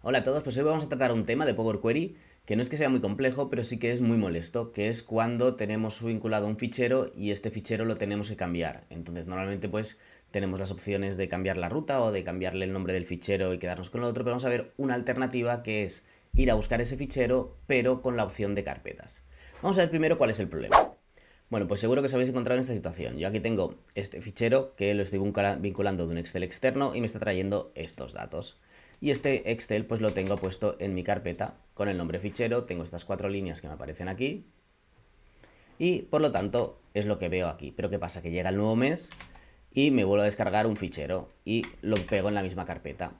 Hola a todos, pues hoy vamos a tratar un tema de Power Query que no es que sea muy complejo, pero sí que es muy molesto, que es cuando tenemos vinculado un fichero y este fichero lo tenemos que cambiar. Entonces normalmente pues tenemos las opciones de cambiar la ruta o de cambiarle el nombre del fichero y quedarnos con el otro, pero vamos a ver una alternativa que es ir a buscar ese fichero pero con la opción de carpetas. Vamos a ver primero cuál es el problema. Bueno, pues seguro que os habéis encontrado en esta situación. Yo aquí tengo este fichero que lo estoy vinculando de un Excel externo y me está trayendo estos datos y este Excel pues lo tengo puesto en mi carpeta con el nombre fichero, tengo estas cuatro líneas que me aparecen aquí y por lo tanto es lo que veo aquí. Pero ¿qué pasa? Que llega el nuevo mes y me vuelvo a descargar un fichero y lo pego en la misma carpeta.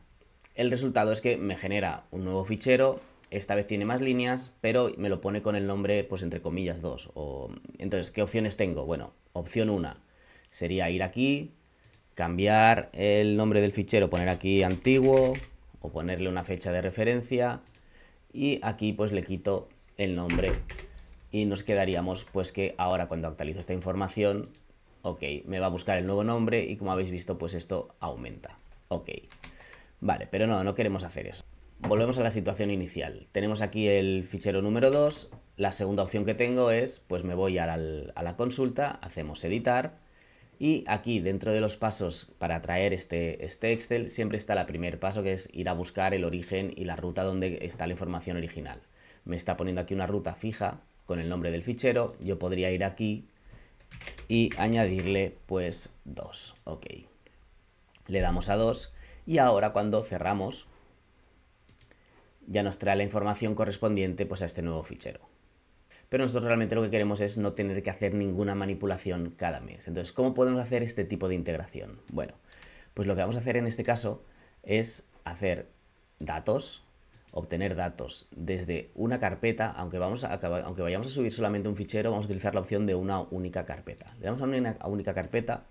El resultado es que me genera un nuevo fichero, esta vez tiene más líneas, pero me lo pone con el nombre, pues entre comillas, dos. O... Entonces, ¿qué opciones tengo? Bueno, opción una sería ir aquí, cambiar el nombre del fichero, poner aquí antiguo, o ponerle una fecha de referencia y aquí pues le quito el nombre y nos quedaríamos pues que ahora cuando actualizo esta información, ok, me va a buscar el nuevo nombre y como habéis visto pues esto aumenta, ok. Vale, pero no, no queremos hacer eso. Volvemos a la situación inicial. Tenemos aquí el fichero número 2, la segunda opción que tengo es, pues me voy a la, a la consulta, hacemos editar, y aquí, dentro de los pasos para traer este, este Excel, siempre está el primer paso, que es ir a buscar el origen y la ruta donde está la información original. Me está poniendo aquí una ruta fija con el nombre del fichero. Yo podría ir aquí y añadirle, pues, 2. Ok. Le damos a 2. Y ahora, cuando cerramos, ya nos trae la información correspondiente, pues, a este nuevo fichero pero nosotros realmente lo que queremos es no tener que hacer ninguna manipulación cada mes. Entonces, ¿cómo podemos hacer este tipo de integración? Bueno, pues lo que vamos a hacer en este caso es hacer datos, obtener datos desde una carpeta, aunque, vamos a, aunque vayamos a subir solamente un fichero, vamos a utilizar la opción de una única carpeta. Le damos a una única carpeta,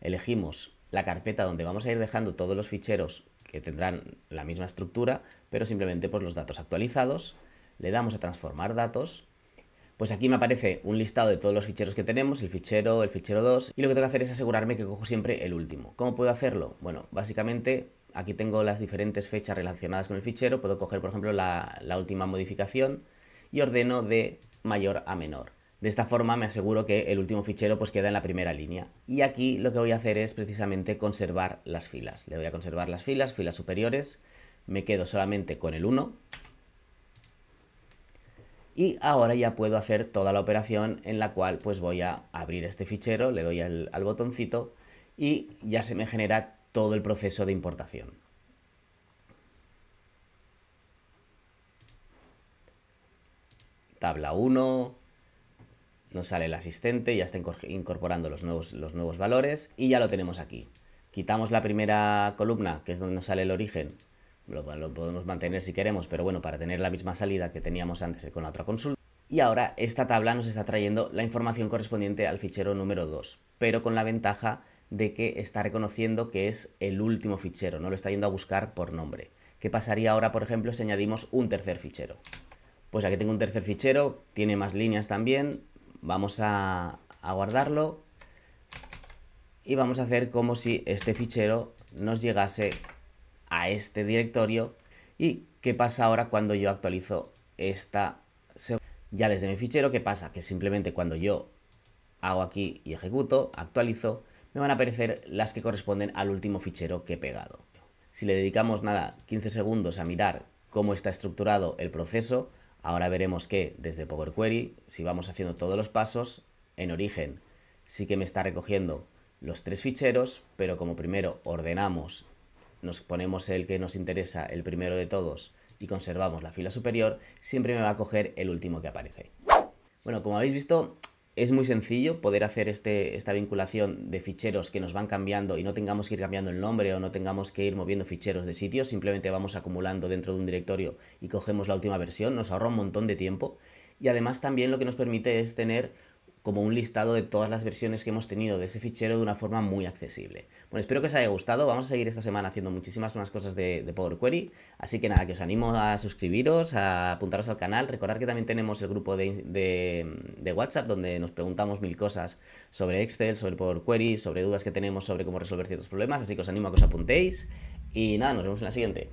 elegimos la carpeta donde vamos a ir dejando todos los ficheros que tendrán la misma estructura, pero simplemente pues, los datos actualizados, le damos a transformar datos pues aquí me aparece un listado de todos los ficheros que tenemos, el fichero, el fichero 2, y lo que tengo que hacer es asegurarme que cojo siempre el último. ¿Cómo puedo hacerlo? Bueno, básicamente aquí tengo las diferentes fechas relacionadas con el fichero, puedo coger por ejemplo la, última modificación y ordeno de mayor a menor. De esta forma me aseguro que el último fichero pues queda en la primera línea. Y aquí lo que voy a hacer es precisamente conservar las filas. Le voy a conservar las filas, filas superiores, me quedo solamente con el 1 y ahora ya puedo hacer toda la operación en la cual pues voy a abrir este fichero, le doy al, botoncito y ya se me genera todo el proceso de importación. Tabla 1, nos sale el asistente, ya está incorporando los nuevos, los nuevos valores y ya lo tenemos aquí. Quitamos la primera columna, que es donde nos sale el origen, lo, podemos mantener si queremos, pero bueno, para tener la misma salida que teníamos antes con la otra consulta. Y ahora esta tabla nos está trayendo la información correspondiente al fichero número 2, pero con la ventaja de que está reconociendo que es el último fichero, no lo está yendo a buscar por nombre. ¿Qué pasaría ahora, por ejemplo, si añadimos un tercer fichero? Pues aquí tengo un tercer fichero, tiene más líneas también, vamos a, a guardarlo y vamos a hacer como si este fichero nos llegase a este directorio. ¿Y qué pasa ahora cuando yo actualizo esta ya desde mi fichero? ¿Qué pasa? Que simplemente cuando yo hago aquí y ejecuto, actualizo, me van a aparecer las que corresponden al último fichero que he pegado. Si le dedicamos nada 15 segundos a mirar cómo está estructurado el proceso, ahora veremos que desde Power Query, si vamos haciendo todos los pasos, en origen sí que me está recogiendo los tres ficheros, pero como primero ordenamos nos ponemos el que nos interesa, el primero de todos, y conservamos la fila superior, siempre me va a coger el último que aparece. Bueno, como habéis visto, es muy sencillo poder hacer este, esta vinculación de ficheros que nos van cambiando y no tengamos que ir cambiando el nombre o no tengamos que ir moviendo ficheros de sitio, simplemente vamos acumulando dentro de un directorio y cogemos la última versión, nos ahorra un montón de tiempo y además también lo que nos permite es tener como un listado de todas las versiones que hemos tenido de ese fichero de una forma muy accesible. Bueno, espero que os haya gustado. Vamos a seguir esta semana haciendo muchísimas más cosas de, Power Query. Así que nada, que os animo a suscribiros, a apuntaros al canal. Recordad que también tenemos el grupo de WhatsApp donde nos preguntamos mil cosas sobre Excel, sobre Power Query, sobre dudas que tenemos sobre cómo resolver ciertos problemas. Así que os animo a que os apuntéis. Y nada, nos vemos en la siguiente.